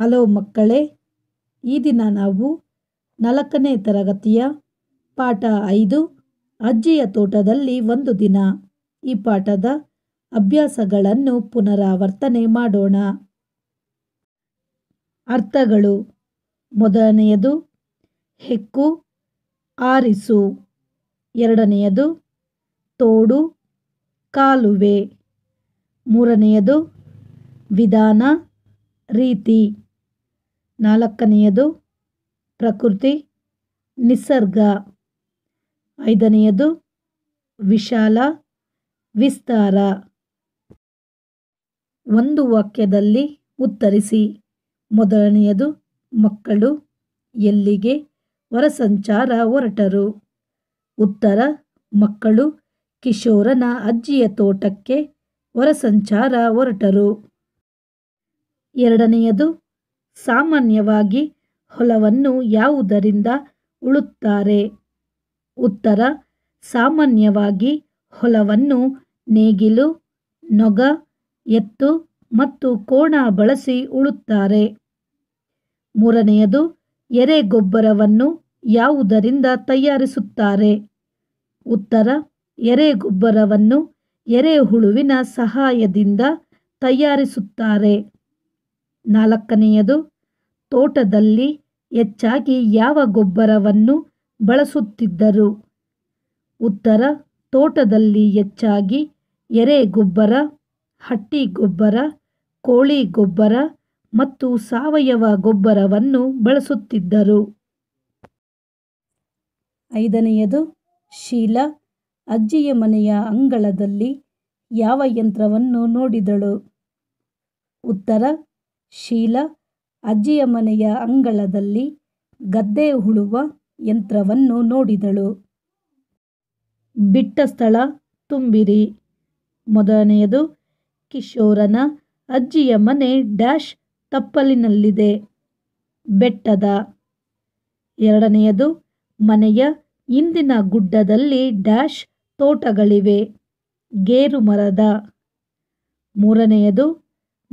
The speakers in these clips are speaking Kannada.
ಹಲೋ ಮಕ್ಕಳೇ ಈ ದಿನ ನಾವು ನಾಲ್ಕನೇ ತರಗತಿಯ ಪಾಠ ಐದು ಅಜ್ಜಿಯ ತೋಟದಲ್ಲಿ ಒಂದು ದಿನ ಈ ಪಾಠದ ಅಭ್ಯಾಸಗಳನ್ನು ಪುನರಾವರ್ತನೆ ಮಾಡೋಣ ಅರ್ಥಗಳು ಮೊದಲನೆಯದು ಹೆಕ್ಕು ಆರಿಸು ಎರಡನೆಯದು ತೋಡು ಕಾಲುವೆ ಮೂರನೆಯದು ವಿಧಾನ ರೀತಿ ನಾಲ್ಕನೆಯದು ಪ್ರಕೃತಿ ನಿಸರ್ಗ ಐದನೆಯದು ವಿಶಾಲ ವಿಸ್ತಾರ ಒಂದು ವಾಕ್ಯದಲ್ಲಿ ಉತ್ತರಿಸಿ ಮೊದಲನೆಯದು ಮಕ್ಕಳು ಎಲ್ಲಿಗೆ ಹೊರಸಂಚಾರ ಹೊರಟರು ಉತ್ತರ ಮಕ್ಕಳು ಕಿಶೋರನ ಅಜ್ಜಿಯ ತೋಟಕ್ಕೆ ಹೊರಸಂಚಾರ ಹೊರಟರು ಎರಡನೆಯದು ಸಾಮಾನ್ಯವಾಗಿ ಹೊಲವನ್ನು ಯಾವುದರಿಂದ ಉಳುತ್ತಾರೆ ಉತ್ತರ ಸಾಮಾನ್ಯವಾಗಿ ಹೊಲವನ್ನು ನೇಗಿಲು ನೊಗ ಎತ್ತು ಮತ್ತು ಕೋಣ ಬಳಸಿ ಉಳುತ್ತಾರೆ ಮೂರನೆಯದು ಎರೆಗೊಬ್ಬರವನ್ನು ಯಾವುದರಿಂದ ತಯಾರಿಸುತ್ತಾರೆ ಉತ್ತರ ಎರೆಗೊಬ್ಬರವನ್ನು ಎರೆಹುಳುವಿನ ಸಹಾಯದಿಂದ ತಯಾರಿಸುತ್ತಾರೆ ನಾಲ್ಕನೆಯದು ತೋಟದಲ್ಲಿ ಹೆಚ್ಚಾಗಿ ಯಾವ ಗೊಬ್ಬರವನ್ನು ಬಳಸುತ್ತಿದ್ದರು ಉತ್ತರ ತೋಟದಲ್ಲಿ ಹೆಚ್ಚಾಗಿ ಎರೆ ಗೊಬ್ಬರ ಹಟ್ಟಿ ಗೊಬ್ಬರ ಕೋಳಿ ಗೊಬ್ಬರ ಮತ್ತು ಸಾವಯವ ಗೊಬ್ಬರವನ್ನು ಬಳಸುತ್ತಿದ್ದರು ಐದನೆಯದು ಶೀಲ ಅಜ್ಜಿಯ ಮನೆಯ ಅಂಗಳದಲ್ಲಿ ಯಾವ ಯಂತ್ರವನ್ನು ನೋಡಿದಳು ಉತ್ತರ ಶೀಲ ಅಜ್ಜಿಯ ಮನೆಯ ಅಂಗಳದಲ್ಲಿ ಗದ್ದೆ ಹುಳುವ ಯಂತ್ರವನ್ನು ನೋಡಿದಳು ಬಿಟ್ಟ ಸ್ಥಳ ತುಂಬಿರಿ ಮೊದಲನೆಯದು ಕಿಶೋರನ ಅಜ್ಜಿಯ ಮನೆ ಡ್ಯಾಶ್ ತಪ್ಪಲಿನಲ್ಲಿದೆ ಬೆಟ್ಟದ ಎರಡನೆಯದು ಮನೆಯ ಇಂದಿನ ಗುಡ್ಡದಲ್ಲಿ ಡ್ಯಾಶ್ ತೋಟಗಳಿವೆ ಗೇರು ಮರದ ಮೂರನೆಯದು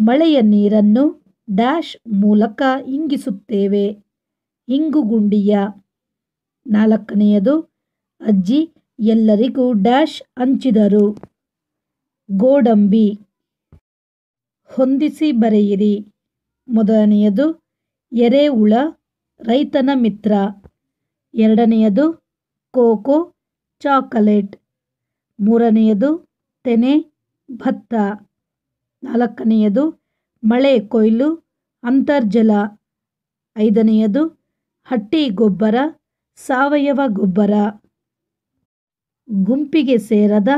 ಮಳೆಯ ನೀರನ್ನು ಡ್ಯಾಶ್ ಮೂಲಕ ಇಂಗಿಸುತ್ತೇವೆ ಗುಂಡಿಯ ನಾಲ್ಕನೆಯದು ಅಜ್ಜಿ ಎಲ್ಲರಿಗೂ ಡ್ಯಾಶ್ ಹಂಚಿದರು ಗೋಡಂಬಿ ಹೊಂದಿಸಿ ಬರೆಯಿರಿ ಮೊದಲನೆಯದು ಎರೆಹುಳ ರೈತನ ಮಿತ್ರ ಎರಡನೆಯದು ಕೋಕೋ ಚಾಕಲೇಟ್ ಮೂರನೆಯದು ತೆನೆ ಭತ್ತ ನಾಲ್ಕನೆಯದು ಮಳೆ ಕೊಯ್ಲು ಅಂತರ್ಜಲ ಐದನೆಯದು ಹಟ್ಟಿ ಗೊಬ್ಬರ ಸಾವಯವ ಗೊಬ್ಬರ ಗುಂಪಿಗೆ ಸೇರದ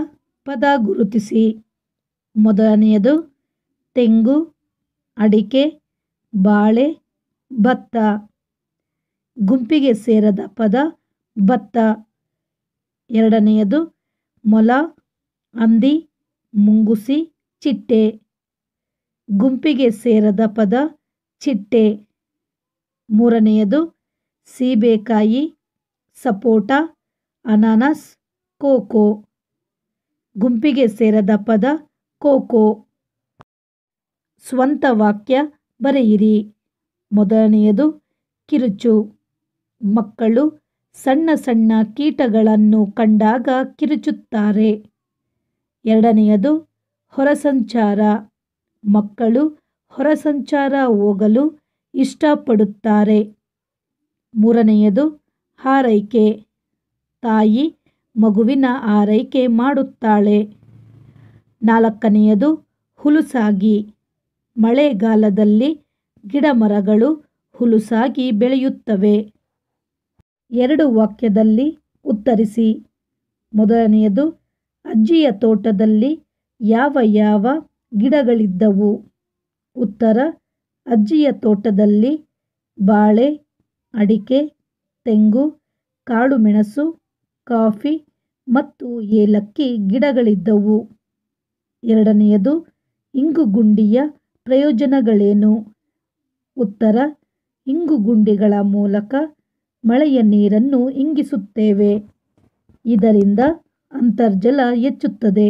ಪದ ಗುರುತಿಸಿ ಮೊದಲನೆಯದು ತೆಂಗು ಅಡಿಕೆ ಬಾಳೆ ಭತ್ತ ಗುಂಪಿಗೆ ಸೇರದ ಪದ ಭತ್ತ ಎರಡನೆಯದು ಮೊಲ ಹಂದಿ ಮುಂಗುಸಿ ಚಿಟ್ಟೆ ಗುಂಪಿಗೆ ಸೇರದ ಪದ ಚಿಟ್ಟೆ ಮೂರನೆಯದು ಸೀಬೆಕಾಯಿ ಸಪೋಟ ಅನಾನಸ್ ಕೋಕೋ ಗುಂಪಿಗೆ ಸೇರದ ಪದ ಕೋಕೋ ಸ್ವಂತ ವಾಕ್ಯ ಬರೆಯಿರಿ ಮೊದಲನೆಯದು ಕಿರುಚು ಮಕ್ಕಳು ಸಣ್ಣ ಸಣ್ಣ ಕೀಟಗಳನ್ನು ಕಂಡಾಗ ಕಿರುಚುತ್ತಾರೆ ಎರಡನೆಯದು ಹೊರಸಂಚಾರ ಮಕ್ಕಳು ಹೊರ ಸಂಚಾರ ಹೋಗಲು ಇಷ್ಟಪಡುತ್ತಾರೆ ಮೂರನೆಯದು ಹಾರೈಕೆ ತಾಯಿ ಮಗುವಿನ ಆರೈಕೆ ಮಾಡುತ್ತಾಳೆ ನಾಲ್ಕನೆಯದು ಹುಲುಸಾಗಿ ಮಳೆಗಾಲದಲ್ಲಿ ಗಿಡಮರಗಳು ಹುಲುಸಾಗಿ ಬೆಳೆಯುತ್ತವೆ ಎರಡು ವಾಕ್ಯದಲ್ಲಿ ಉತ್ತರಿಸಿ ಮೊದಲನೆಯದು ಅಜ್ಜಿಯ ತೋಟದಲ್ಲಿ ಯಾವ ಯಾವ ಗಿಡಗಳಿದ್ದವು ಉತ್ತರ ಅಜ್ಜಿಯ ತೋಟದಲ್ಲಿ ಬಾಳೆ ಅಡಿಕೆ ತೆಂಗು ಕಾಳುಮೆಣಸು ಕಾಫಿ ಮತ್ತು ಏಲಕ್ಕಿ ಗಿಡಗಳಿದ್ದವು ಎರಡನೆಯದು ಇಂಗು ಗುಂಡಿಯ ಪ್ರಯೋಜನಗಳೇನು ಉತ್ತರ ಇಂಗುಗುಂಡಿಗಳ ಮೂಲಕ ಮಳೆಯ ನೀರನ್ನು ಇಂಗಿಸುತ್ತೇವೆ ಇದರಿಂದ ಅಂತರ್ಜಲ ಹೆಚ್ಚುತ್ತದೆ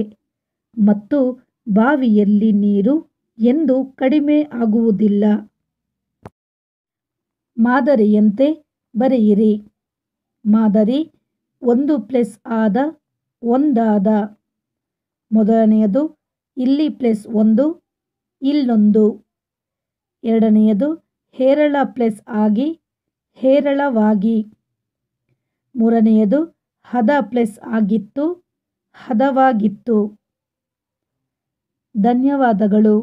ಮತ್ತು ಬಾವಿಯಲ್ಲಿ ನೀರು ಎಂದು ಕಡಿಮೆ ಆಗುವುದಿಲ್ಲ ಮಾದರಿಯಂತೆ ಬರೆಯಿರಿ ಮಾದರಿ ಒಂದು ಪ್ಲಸ್ ಆದ ಒಂದಾದ ಮೊದಲನೆಯದು ಇಲ್ಲಿ ಪ್ಲಸ್ ಒಂದು ಇಲ್ಲೊಂದು ಎರಡನೆಯದು ಹೇರಳ ಪ್ಲಸ್ ಆಗಿ ಹೇರಳವಾಗಿ ಮೂರನೆಯದು ಹದ ಪ್ಲಸ್ ಆಗಿತ್ತು ಹದವಾಗಿತ್ತು ಧನ್ಯವಾದಗಳು